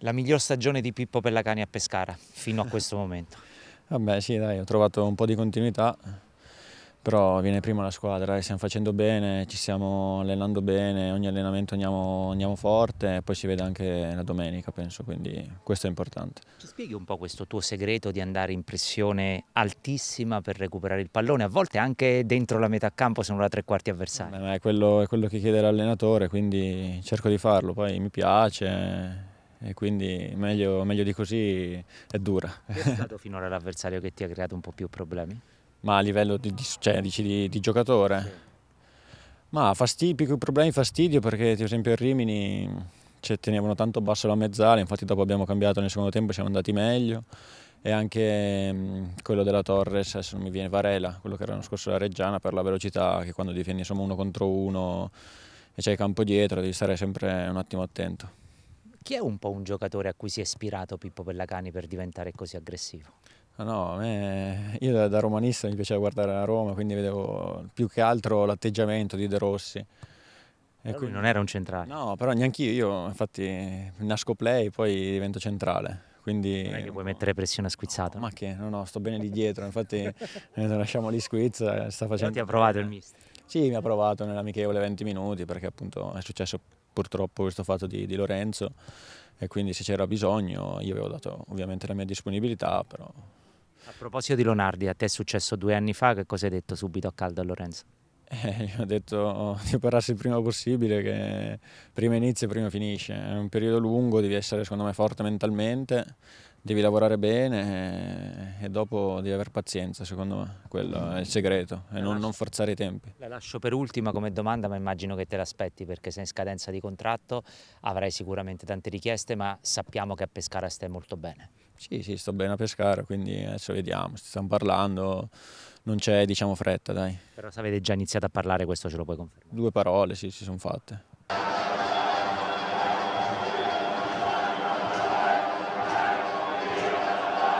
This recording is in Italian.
la miglior stagione di Pippo Pellacani a Pescara fino a questo momento. Vabbè sì dai, ho trovato un po' di continuità, però viene prima la squadra eh, stiamo facendo bene, ci stiamo allenando bene, ogni allenamento andiamo, andiamo forte e poi si vede anche la domenica penso, quindi questo è importante. Ci spieghi un po' questo tuo segreto di andare in pressione altissima per recuperare il pallone, a volte anche dentro la metà campo se non la tre quarti avversaria? Beh, è, quello, è quello che chiede l'allenatore, quindi cerco di farlo, poi mi piace, e quindi meglio, meglio di così è dura. Chi è stato finora l'avversario che ti ha creato un po' più problemi? Ma a livello di, di, cioè, di, di giocatore? Sì. Ma fastidi, più che problemi fastidio perché ad esempio il Rimini cioè, tenevano tanto basso la mezzala, infatti dopo abbiamo cambiato nel secondo tempo siamo andati meglio e anche mh, quello della Torres, se non mi viene Varela, quello che era l'anno scorso la Reggiana per la velocità che quando difendi insomma uno contro uno e c'è il campo dietro devi stare sempre un attimo attento. Chi è un po' un giocatore a cui si è ispirato Pippo Pellacani per diventare così aggressivo? Ah, no, a me, io da, da, romanista mi piaceva guardare la Roma, quindi vedevo più che altro l'atteggiamento di De Rossi. E quindi, non era un centrale. No, però neanche io, infatti nasco play, poi divento centrale. Quindi, non è che vuoi no, mettere pressione a squizzata. No, ma che? No, no, sto bene lì dietro, infatti eh, lasciamo lì squizza. Eh, sta facendo... Però ti ha provato il mister? Sì, mi ha provato nell'amichevole 20 minuti perché appunto è successo purtroppo questo fatto di, di Lorenzo e quindi se c'era bisogno io avevo dato ovviamente la mia disponibilità, però a proposito di Lonardi, a te è successo due anni fa, che cosa hai detto subito a caldo a Lorenzo? Eh, gli ho detto di pararsi il prima possibile, che prima inizia e prima finisce. È un periodo lungo, devi essere secondo me forte mentalmente, devi lavorare bene e dopo devi aver pazienza, secondo me, quello è il segreto, e non, non, forzare i tempi. La lascio per ultima come domanda, ma immagino che te l'aspetti perché sei in scadenza di contratto, avrai sicuramente tante richieste, ma sappiamo che a Pescara stai molto bene. Sì, sì, sto bene a Pescara, quindi adesso vediamo, stiamo parlando, non c'è diciamo fretta, dai. Però se avete già iniziato a parlare questo ce lo puoi confermare? Due parole, sì, si sono fatte.